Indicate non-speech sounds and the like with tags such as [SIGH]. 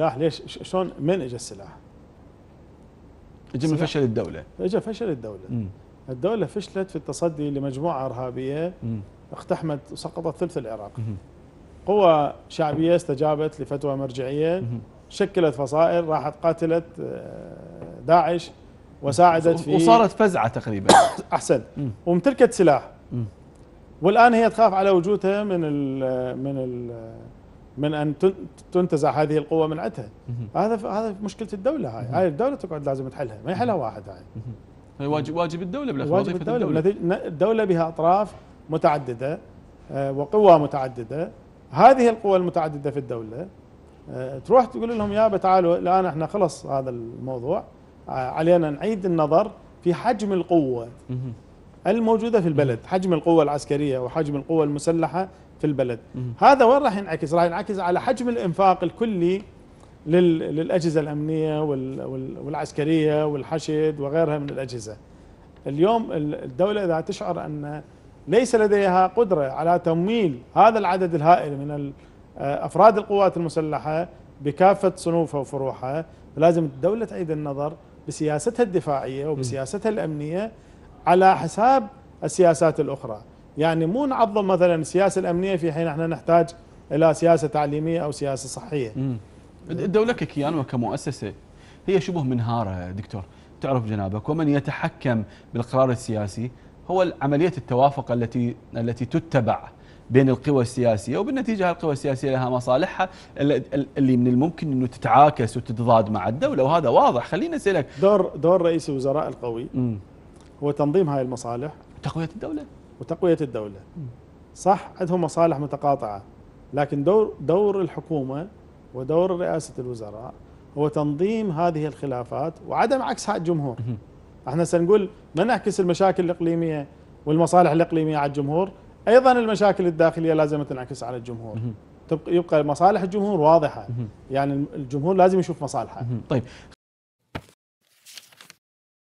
سلاح ليش شلون من اجى السلاح؟ اجى من فشل الدوله اجى فشل الدوله مم. الدوله فشلت في التصدي لمجموعه ارهابيه مم. اقتحمت وسقطت ثلث العراق قوى شعبيه استجابت لفتوى مرجعيه مم. شكلت فصائل راحت قاتلت آه، داعش وساعدت في وصارت فزعه تقريبا [COUGHS] احسن وامتلكت سلاح مم. والان هي تخاف على وجودها من الـ من الـ من ان تنتزع هذه القوه من عدها هذا هذا مشكله الدوله هاي هاي الدوله تقعد لازم تحلها ما يحلها واحد هاي واجب واجب الدوله بالاخير واجب الدولة. الدوله الدوله بها اطراف متعدده آه، وقوى متعدده هذه القوى المتعدده في الدوله آه، تروح تقول لهم يابا تعالوا الان احنا خلص هذا الموضوع آه، علينا نعيد النظر في حجم القوه الموجودة في البلد حجم القوة العسكرية وحجم القوة المسلحة في البلد هذا وين راح ينعكس راح ينعكس على حجم الإنفاق الكلي للأجهزة الأمنية والعسكرية والحشد وغيرها من الأجهزة اليوم الدولة إذا تشعر أن ليس لديها قدرة على تمويل هذا العدد الهائل من آه، أفراد القوات المسلحة بكافة صنوفها وفروعها لازم الدولة تعيد النظر بسياستها الدفاعية وبسياستها الأمنية على حساب السياسات الاخرى يعني مو نعظم مثلا السياسه الامنيه في حين احنا نحتاج الى سياسه تعليميه او سياسه صحيه الدوله ككيان وكمؤسسه هي شبه منهاره دكتور تعرف جنابك ومن يتحكم بالقرار السياسي هو عمليه التوافق التي التي تتبع بين القوى السياسيه وبالنتيجه القوى السياسيه لها مصالحها اللي من الممكن انه تتعاكس وتتضاد مع الدوله وهذا واضح خلينا اسالك دور دور رئيس الوزراء القوي م. هو تنظيم هاي المصالح وتقوية الدولة وتقوية الدولة صح عندهم مصالح متقاطعة لكن دور دور الحكومة ودور رئاسة الوزراء هو تنظيم هذه الخلافات وعدم عكسها على الجمهور احنا سنقول ما نعكس المشاكل الإقليمية والمصالح الإقليمية على الجمهور أيضا المشاكل الداخلية لازم تنعكس على الجمهور يبقى مصالح الجمهور واضحة يعني الجمهور لازم يشوف مصالحه طيب